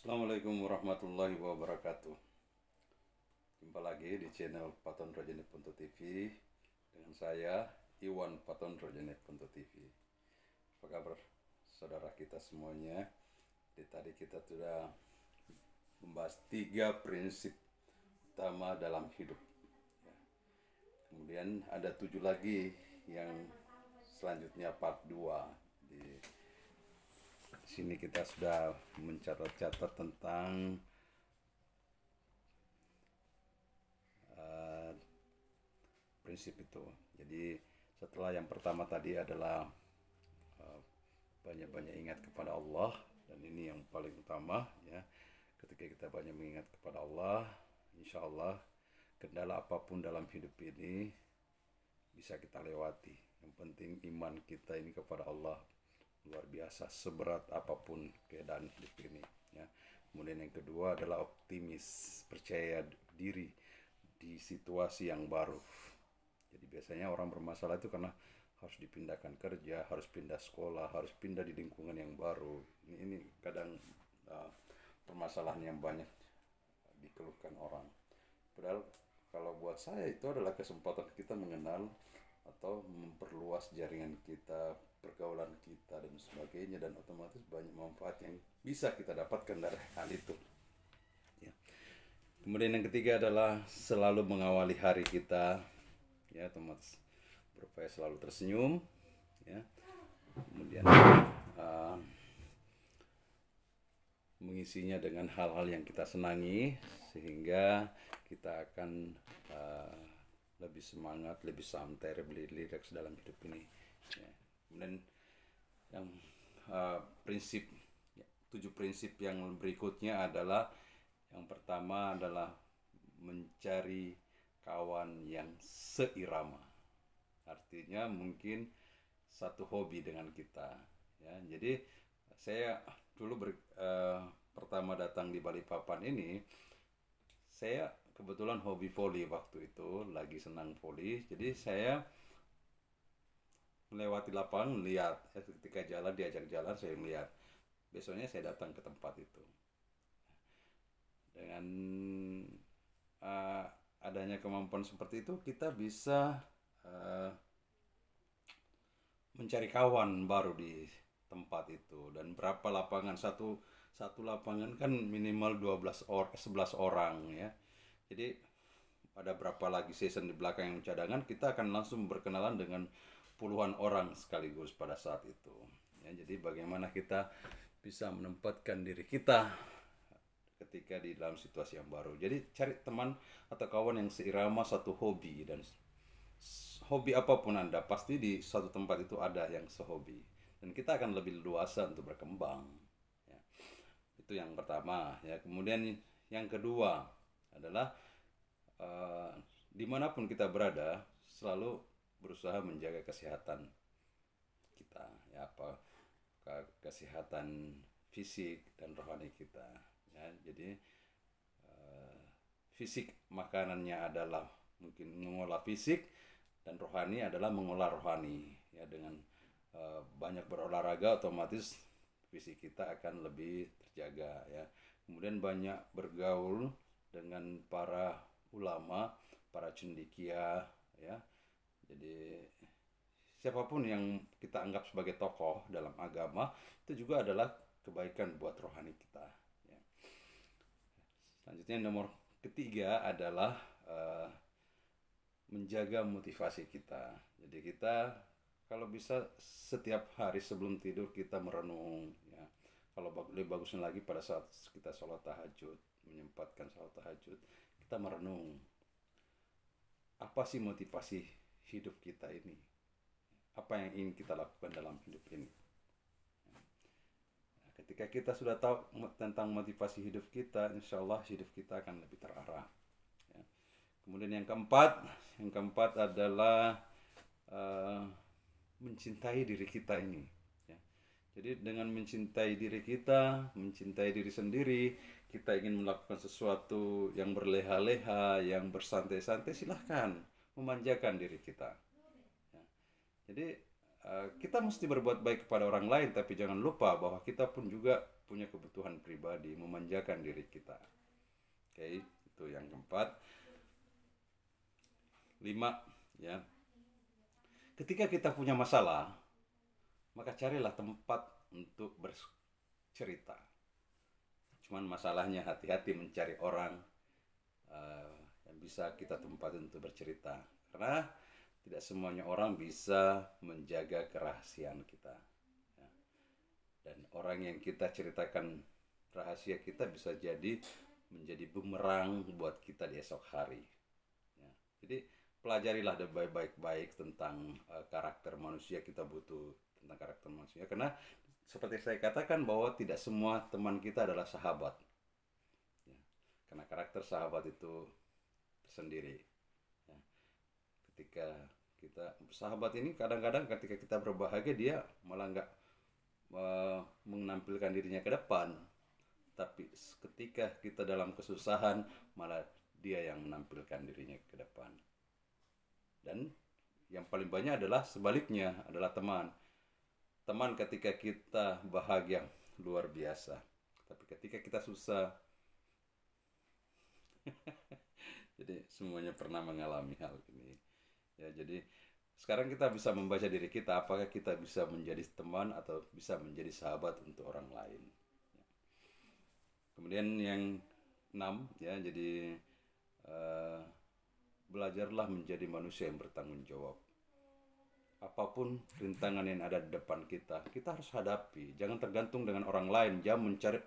Assalamualaikum warahmatullahi wabarakatuh Jumpa lagi di channel Paton Punto TV Dengan saya Iwan Paton Punto TV Apa kabar saudara kita semuanya Di tadi kita sudah membahas tiga prinsip utama dalam hidup ya. Kemudian ada tujuh lagi yang selanjutnya part 2 di sini kita sudah mencatat-catat tentang uh, prinsip itu. Jadi setelah yang pertama tadi adalah eh, banyak-banyak ingat kepada Allah dan ini yang paling utama ya. Ketika kita banyak mengingat kepada Allah, insya Allah kendala apapun dalam hidup ini bisa kita lewati. Yang penting iman kita ini kepada Allah luar biasa seberat apapun keadaan hidup ini ya kemudian yang kedua adalah optimis percaya diri di situasi yang baru jadi biasanya orang bermasalah itu karena harus dipindahkan kerja harus pindah sekolah harus pindah di lingkungan yang baru ini, ini kadang uh, permasalahan yang banyak dikeluhkan orang padahal kalau buat saya itu adalah kesempatan kita mengenal atau memperluas jaringan kita, pergaulan kita dan sebagainya dan otomatis banyak manfaat yang bisa kita dapatkan dari hal itu. Ya. Kemudian yang ketiga adalah selalu mengawali hari kita, ya otomatis berupaya selalu tersenyum, ya. Kemudian uh, mengisinya dengan hal-hal yang kita senangi sehingga kita akan uh, lebih semangat lebih santai lebih rileks dalam hidup ini ya. kemudian yang uh, prinsip ya, tujuh prinsip yang berikutnya adalah yang pertama adalah mencari kawan yang seirama artinya mungkin satu hobi dengan kita ya jadi saya dulu ber, uh, pertama datang di Bali Papan ini saya kebetulan hobi voli waktu itu lagi senang voli jadi saya melewati lapangan lihat ya, ketika jalan diajak jalan saya melihat besoknya saya datang ke tempat itu dengan uh, adanya kemampuan seperti itu kita bisa uh, mencari kawan baru di tempat itu dan berapa lapangan satu satu lapangan kan minimal 12 or 11 eh, orang ya jadi pada berapa lagi season di belakang yang cadangan, kita akan langsung berkenalan dengan puluhan orang sekaligus pada saat itu. Ya, jadi bagaimana kita bisa menempatkan diri kita ketika di dalam situasi yang baru. Jadi cari teman atau kawan yang seirama satu hobi dan hobi apapun Anda pasti di satu tempat itu ada yang sehobi dan kita akan lebih luasa untuk berkembang. Ya. Itu yang pertama ya. Kemudian yang kedua adalah uh, dimanapun kita berada selalu berusaha menjaga kesehatan kita ya apa kesehatan fisik dan rohani kita ya jadi uh, fisik makanannya adalah mungkin mengolah fisik dan rohani adalah mengolah rohani ya dengan uh, banyak berolahraga otomatis fisik kita akan lebih terjaga ya kemudian banyak bergaul dengan para ulama, para cendikia, ya. Jadi siapapun yang kita anggap sebagai tokoh dalam agama itu juga adalah kebaikan buat rohani kita. Ya. Selanjutnya nomor ketiga adalah uh, menjaga motivasi kita. Jadi kita kalau bisa setiap hari sebelum tidur kita merenung ya. Kalau lebih bagusnya lagi pada saat kita sholat tahajud menyempatkan salat tahajud, kita merenung apa sih motivasi hidup kita ini? Apa yang ingin kita lakukan dalam hidup ini? Nah, ketika kita sudah tahu tentang motivasi hidup kita, insya Allah hidup kita akan lebih terarah. Ya. Kemudian yang keempat, yang keempat adalah uh, mencintai diri kita ini. Ya. Jadi dengan mencintai diri kita, mencintai diri sendiri, kita ingin melakukan sesuatu yang berleha-leha, yang bersantai-santai, silahkan memanjakan diri kita. Ya. Jadi eh, kita mesti berbuat baik kepada orang lain, tapi jangan lupa bahwa kita pun juga punya kebutuhan pribadi, memanjakan diri kita. Oke, okay, itu yang keempat. Lima, ya. Ketika kita punya masalah, maka carilah tempat masalahnya hati-hati mencari orang uh, yang bisa kita tempatkan untuk bercerita karena tidak semuanya orang bisa menjaga kerahasiaan kita ya. dan orang yang kita ceritakan rahasia kita bisa jadi menjadi bumerang buat kita di esok hari ya. jadi pelajarilah baik-baik tentang uh, karakter manusia kita butuh tentang karakter manusia karena seperti saya katakan bahwa tidak semua teman kita adalah sahabat karena karakter sahabat itu sendiri ya. ketika kita sahabat ini kadang-kadang ketika kita berbahagia dia malah nggak menampilkan dirinya ke depan tapi ketika kita dalam kesusahan malah dia yang menampilkan dirinya ke depan dan yang paling banyak adalah sebaliknya adalah teman teman ketika kita bahagia luar biasa tapi ketika kita susah jadi semuanya pernah mengalami hal ini ya jadi sekarang kita bisa membaca diri kita apakah kita bisa menjadi teman atau bisa menjadi sahabat untuk orang lain ya. kemudian yang enam ya jadi uh, belajarlah menjadi manusia yang bertanggung jawab apapun rintangan yang ada di depan kita kita harus hadapi jangan tergantung dengan orang lain jangan mencari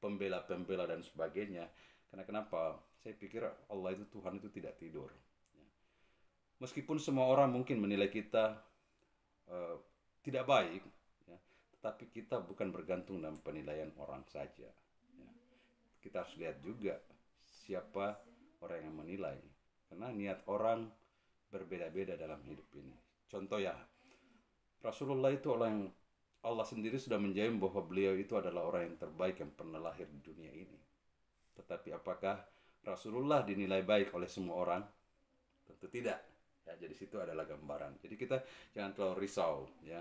pembela pembela dan sebagainya karena kenapa? Saya pikir Allah itu Tuhan itu tidak tidur. Ya. Meskipun semua orang mungkin menilai kita uh, tidak baik, ya, tetapi kita bukan bergantung dalam penilaian orang saja. Ya. Kita harus lihat juga siapa orang yang menilai, karena niat orang berbeda-beda dalam hidup ini. Contoh ya, Rasulullah itu orang yang Allah sendiri sudah menjamin bahwa beliau itu adalah orang yang terbaik yang pernah lahir di dunia ini. Tetapi apakah Rasulullah dinilai baik oleh semua orang? Tentu tidak. Ya, jadi situ adalah gambaran. Jadi kita jangan terlalu risau ya.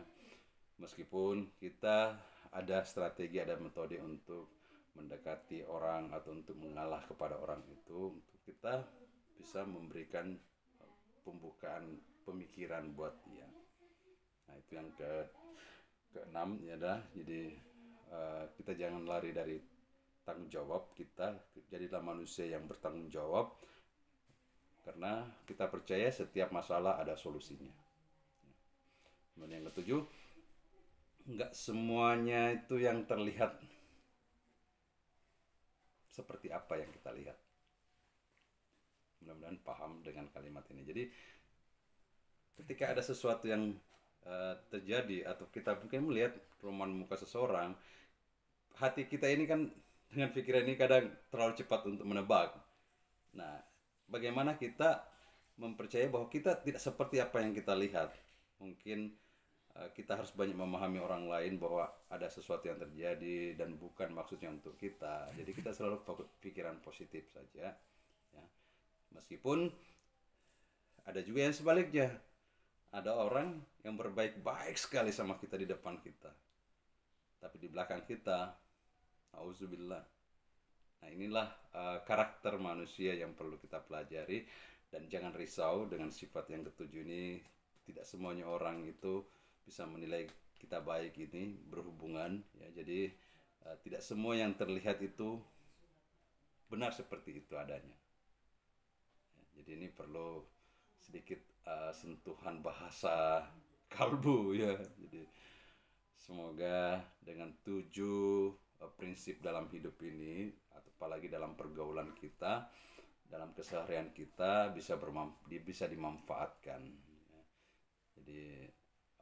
Meskipun kita ada strategi, ada metode untuk mendekati orang atau untuk mengalah kepada orang itu, untuk kita bisa memberikan eh, pembukaan pemikiran buat dia. Nah, itu yang ke keenam ya dah. Jadi uh, kita jangan lari dari tanggung jawab kita jadilah manusia yang bertanggung jawab karena kita percaya setiap masalah ada solusinya kemudian yang ketujuh nggak semuanya itu yang terlihat seperti apa yang kita lihat mudah-mudahan paham dengan kalimat ini jadi ketika ada sesuatu yang uh, terjadi atau kita mungkin melihat perumahan muka seseorang hati kita ini kan dengan pikiran ini kadang terlalu cepat untuk menebak. Nah, bagaimana kita mempercayai bahwa kita tidak seperti apa yang kita lihat? Mungkin eh, kita harus banyak memahami orang lain bahwa ada sesuatu yang terjadi dan bukan maksudnya untuk kita. Jadi kita selalu fokus pikiran positif saja. Ya. Meskipun ada juga yang sebaliknya. Ada orang yang berbaik-baik sekali sama kita di depan kita. Tapi di belakang kita Auzubillah. Nah inilah uh, karakter manusia yang perlu kita pelajari dan jangan risau dengan sifat yang ketujuh ini. Tidak semuanya orang itu bisa menilai kita baik ini berhubungan ya. Jadi uh, tidak semua yang terlihat itu benar seperti itu adanya. Ya, jadi ini perlu sedikit uh, sentuhan bahasa kalbu ya. Jadi semoga dengan tujuh Eh, prinsip dalam hidup ini atau apalagi dalam pergaulan kita dalam keseharian kita bisa bermanfaat bisa dimanfaatkan jadi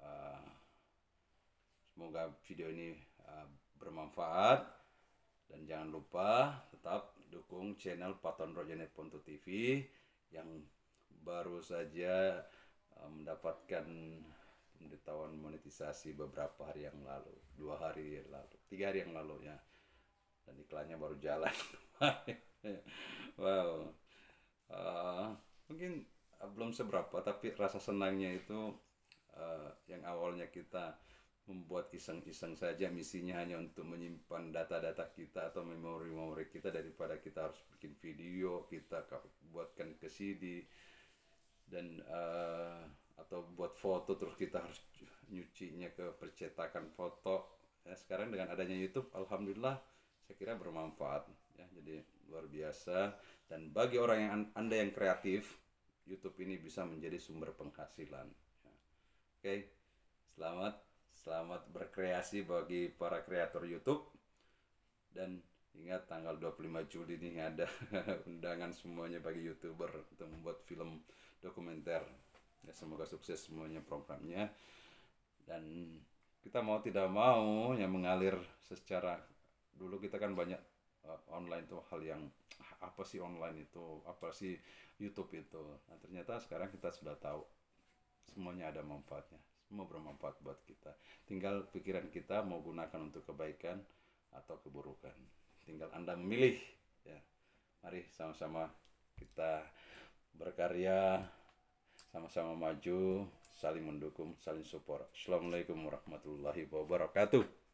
eh, semoga video ini eh, bermanfaat dan jangan lupa tetap dukung channel Paton Rojenet Ponto TV yang baru saja mendapatkan pemberitahuan monetisasi beberapa hari yang lalu dua hari lalu tiga hari yang lalu ya dan iklannya baru jalan wow uh, mungkin eh, belum seberapa tapi rasa senangnya itu uh, yang awalnya kita membuat iseng-iseng saja misinya hanya untuk menyimpan data-data kita atau memori-memori kita daripada kita harus bikin video kita buatkan ke CD dan uh, atau buat foto terus kita harus nyucinya ke percetakan foto ya sekarang dengan adanya YouTube alhamdulillah saya kira bermanfaat ya jadi luar biasa dan bagi orang yang anda yang kreatif YouTube ini bisa menjadi sumber penghasilan ya. oke selamat selamat berkreasi bagi para kreator YouTube dan ingat tanggal 25 Juli ini ada undangan semuanya bagi youtuber untuk membuat film dokumenter ya semoga sukses semuanya programnya dan kita mau tidak mau yang mengalir secara dulu kita kan banyak uh, online tuh hal yang apa sih online itu apa sih YouTube itu nah ternyata sekarang kita sudah tahu semuanya ada manfaatnya semua bermanfaat buat kita tinggal pikiran kita mau gunakan untuk kebaikan atau keburukan tinggal anda memilih ya mari sama-sama kita berkarya sama-sama maju, saling mendukung, saling support. Assalamualaikum warahmatullahi wabarakatuh.